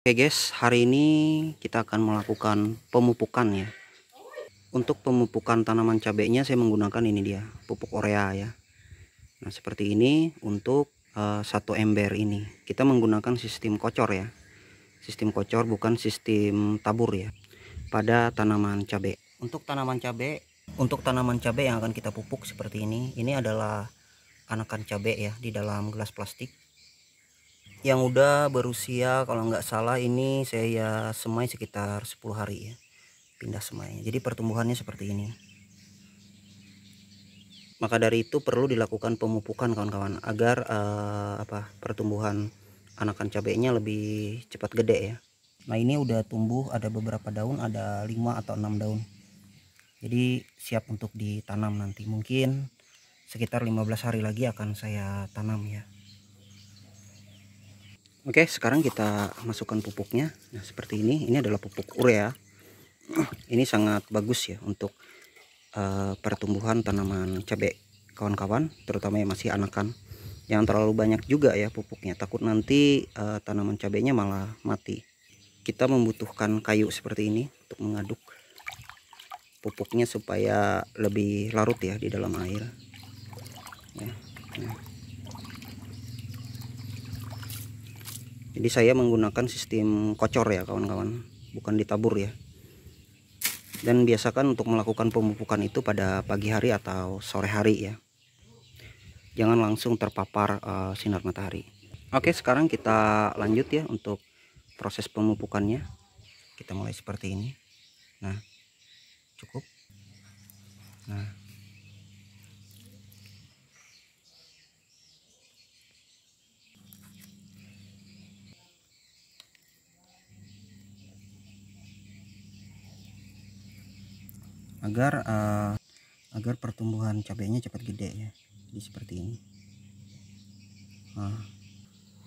Oke okay guys, hari ini kita akan melakukan pemupukan ya. Untuk pemupukan tanaman cabenya saya menggunakan ini dia, pupuk urea ya. Nah, seperti ini untuk uh, satu ember ini. Kita menggunakan sistem kocor ya. Sistem kocor bukan sistem tabur ya pada tanaman cabe. Untuk tanaman cabe, untuk tanaman cabe yang akan kita pupuk seperti ini, ini adalah anakan cabai ya di dalam gelas plastik yang udah berusia kalau nggak salah ini saya semai sekitar 10 hari ya pindah semai. jadi pertumbuhannya seperti ini maka dari itu perlu dilakukan pemupukan kawan-kawan agar uh, apa pertumbuhan anakan cabenya lebih cepat gede ya nah ini udah tumbuh ada beberapa daun ada 5 atau 6 daun jadi siap untuk ditanam nanti mungkin sekitar 15 hari lagi akan saya tanam ya Oke, sekarang kita masukkan pupuknya. Nah, seperti ini. Ini adalah pupuk urea. Ini sangat bagus ya untuk uh, pertumbuhan tanaman cabai kawan-kawan, terutama yang masih anakan. Jangan terlalu banyak juga ya pupuknya. Takut nanti uh, tanaman cabainya malah mati. Kita membutuhkan kayu seperti ini untuk mengaduk pupuknya supaya lebih larut ya di dalam air. Ya. Nah. jadi saya menggunakan sistem kocor ya kawan-kawan bukan ditabur ya dan biasakan untuk melakukan pemupukan itu pada pagi hari atau sore hari ya jangan langsung terpapar uh, sinar matahari oke sekarang kita lanjut ya untuk proses pemupukannya kita mulai seperti ini nah cukup nah agar uh, agar pertumbuhan cabenya cepat gede ya jadi seperti ini nah,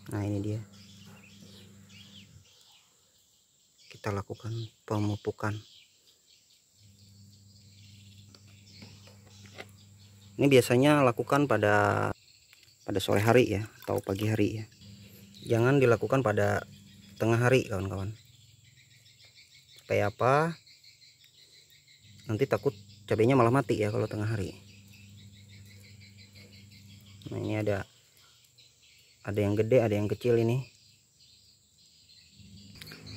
nah ini dia kita lakukan pemupukan ini biasanya lakukan pada pada sore hari ya atau pagi hari ya jangan dilakukan pada tengah hari kawan-kawan supaya apa nanti takut cabenya malah mati ya kalau tengah hari nah ini ada ada yang gede ada yang kecil ini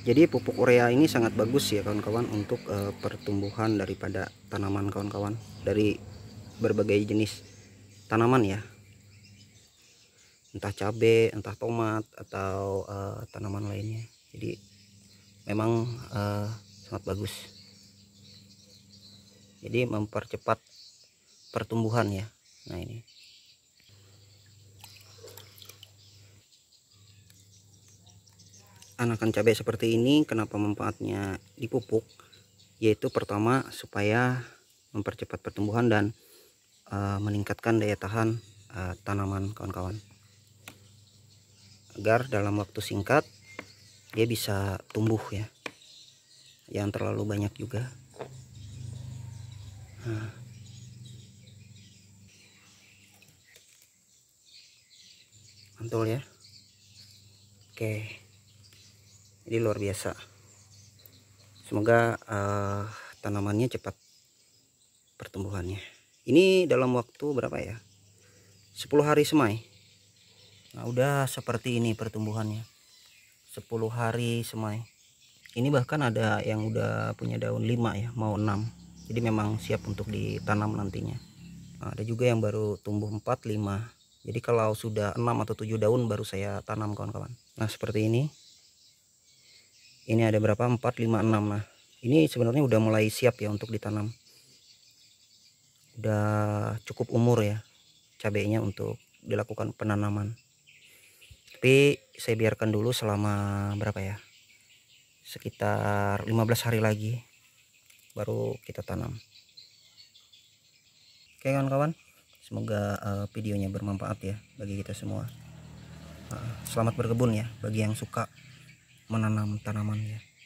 jadi pupuk urea ini sangat bagus ya kawan-kawan untuk e, pertumbuhan daripada tanaman kawan-kawan dari berbagai jenis tanaman ya entah cabe, entah tomat atau e, tanaman lainnya jadi memang e, sangat bagus jadi mempercepat pertumbuhan ya nah ini anakan cabai seperti ini kenapa manfaatnya dipupuk yaitu pertama supaya mempercepat pertumbuhan dan uh, meningkatkan daya tahan uh, tanaman kawan-kawan agar dalam waktu singkat dia bisa tumbuh ya Yang terlalu banyak juga Nah. mantul ya oke Ini luar biasa semoga uh, tanamannya cepat pertumbuhannya ini dalam waktu berapa ya 10 hari semai nah udah seperti ini pertumbuhannya 10 hari semai ini bahkan ada yang udah punya daun 5 ya mau 6 jadi memang siap untuk ditanam nantinya nah, ada juga yang baru tumbuh 4 5 jadi kalau sudah 6 atau 7 daun baru saya tanam kawan-kawan nah seperti ini ini ada berapa 4 5 6 nah ini sebenarnya udah mulai siap ya untuk ditanam udah cukup umur ya cabenya untuk dilakukan penanaman tapi saya biarkan dulu selama berapa ya sekitar 15 hari lagi baru kita tanam oke kawan-kawan semoga uh, videonya bermanfaat ya bagi kita semua uh, selamat berkebun ya bagi yang suka menanam tanaman ya